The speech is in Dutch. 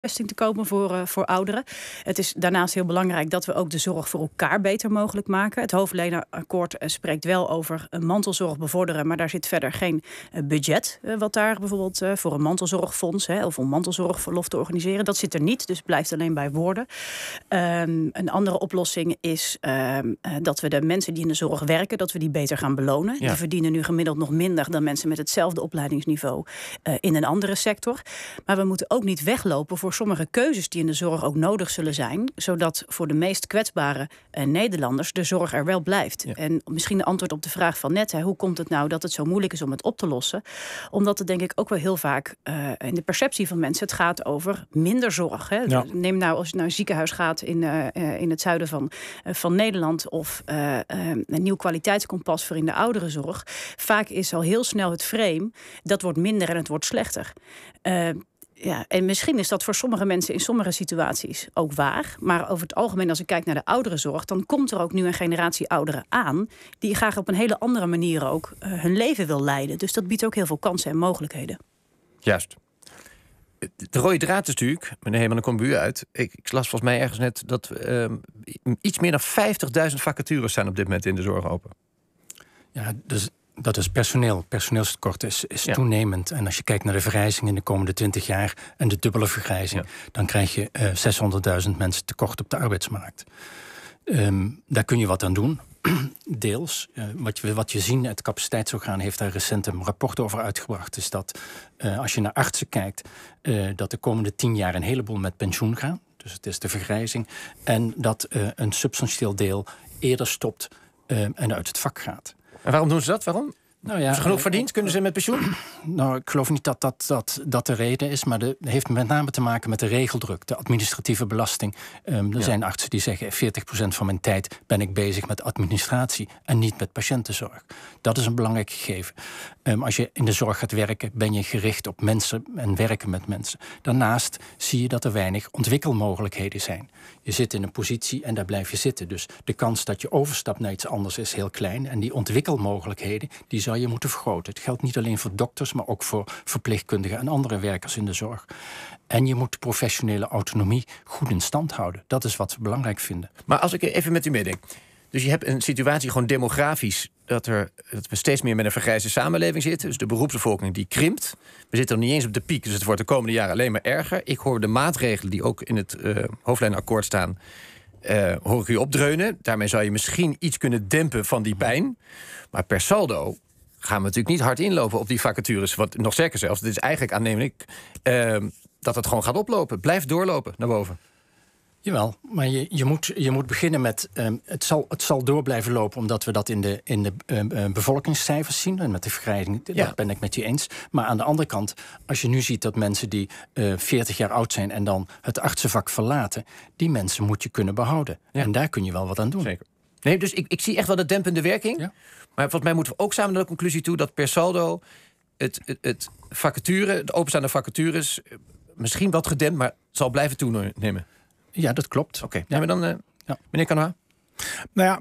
vesting te komen voor, eh, voor ouderen. Het is daarnaast heel belangrijk dat we ook de zorg voor elkaar beter mogelijk maken. Het hoofdlenerakkoord eh, spreekt wel over een mantelzorg bevorderen, maar daar zit verder geen eh, budget wat daar bijvoorbeeld voor een mantelzorgfonds hè, of om mantelzorgverlof te organiseren. Dat zit er niet, dus het blijft alleen bij woorden. Ehm, een andere oplossing is ehm, dat we de mensen die in de zorg werken, dat we die beter gaan belonen. Die verdienen nu gemiddeld nog minder dan mensen met hetzelfde opleidingsniveau in een andere sector. Maar we moeten ook niet weglopen voor voor sommige keuzes die in de zorg ook nodig zullen zijn, zodat voor de meest kwetsbare eh, Nederlanders de zorg er wel blijft. En misschien de antwoord op de vraag van net, hè, hoe komt het nou dat het zo moeilijk is om het op te lossen? Omdat het denk ik ook wel heel vaak eh, in de perceptie van mensen het gaat over minder zorg. Hè. Neem nou als je naar een ziekenhuis gaat in, eh, in het zuiden van, van Nederland of een nieuw kwaliteitskompas voor in de oudere zorg, Vaak is al heel snel het frame dat wordt minder en het wordt slechter ja, en misschien is dat voor sommige mensen in sommige situaties ook waar. Maar over het algemeen, als ik kijk naar de ouderenzorg, dan komt er ook nu een generatie ouderen aan. die graag op een hele andere manier ook eh, hun leven wil leiden. Dus dat biedt ook heel veel kansen en mogelijkheden. Juist. De rode draad is natuurlijk, meneer Heeman, dan komt u uit. Ik, las volgens mij ergens net dat ehm, iets meer dan 50.000 vacatures zijn op dit moment in de zorg open. Ja, dus dat is personeel. Personeelstekort is, is toenemend. En als je kijkt naar de vergrijzing in de komende 20 jaar en de dubbele vergrijzing, dan krijg je 600.000 eh, mensen tekort op de arbeidsmarkt. Ehm, daar kun je wat aan doen. Deels. Eh, wat, je, wat je zien, het capaciteitsorgaan heeft daar recent een rapport over uitgebracht. Is dat eh, als je naar artsen kijkt, dat de komende 10 jaar een heleboel met pensioen gaan. Dus het is de vergrijzing. En dat een substantieel deel eerder stopt ehm, en uit het vak gaat. En waarom doen ze dat? Waarom? Nou ja, genoeg eh, verdiend? Eh, Kunnen ze met pensioen? Nou, ik geloof niet dat dat, dat, dat de reden is. Maar het heeft met name te maken met de regeldruk, de administratieve belasting. Ehm, er zijn artsen die zeggen: 40% van mijn tijd ben ik bezig met administratie en niet met patiëntenzorg. Dat is een belangrijk gegeven. Ehm, als je in de zorg gaat werken, ben je gericht op mensen en werken met mensen. Daarnaast zie je dat er weinig ontwikkelmogelijkheden zijn. Je zit in een positie en daar blijf je zitten. Dus de kans dat je overstapt naar iets anders is heel klein. En die ontwikkelmogelijkheden, die je moeten vergroten. Het geldt niet alleen voor dokters, maar ook voor verpleegkundigen en andere werkers in de zorg. En je moet de professionele autonomie goed in stand houden. Dat is wat we belangrijk vinden. Maar als ik even met u meedenk. Dus je hebt een situatie gewoon demografisch dat, er, dat we steeds meer met een vergrijzende samenleving zitten. Dus de beroepsbevolking die krimpt. We zitten nog niet eens op de piek, dus het wordt de komende jaren alleen maar erger. Ik hoor de maatregelen die ook in het uh, hoofdlijnakkoord staan, uh, hoor ik u opdreunen. Daarmee zou je misschien iets kunnen dempen van die pijn. Maar per saldo gaan we natuurlijk niet hard inlopen op die vacatures. Wat nog zeker zelfs, dit is eigenlijk aannemelijk uh, dat het gewoon gaat oplopen. Blijft doorlopen naar boven. Jawel, maar je, je, moet, je moet beginnen met. Ehm, het, zal, het zal door blijven lopen, omdat we dat in de, in de ehm, bevolkingscijfers zien. En met de vergrijzing, ja. daar ben ik met je eens. Maar aan de andere kant, als je nu ziet dat mensen die uh, eh, 40 jaar oud zijn en dan het artsenvak verlaten, die mensen moet je kunnen behouden. Ja. En daar kun je wel wat aan doen. Zeker. Nee, dus ik, ik zie echt wel de dempende werking. Ja. Maar volgens mij moeten we ook samen naar de conclusie toe dat per saldo het, het, het vacature, de openstaande vacatures, eh, misschien wat gedempt, maar zal blijven toenemen. Ja, dat klopt. Oké, okay. ja. dan, uh, meneer Canoa? Nou ja,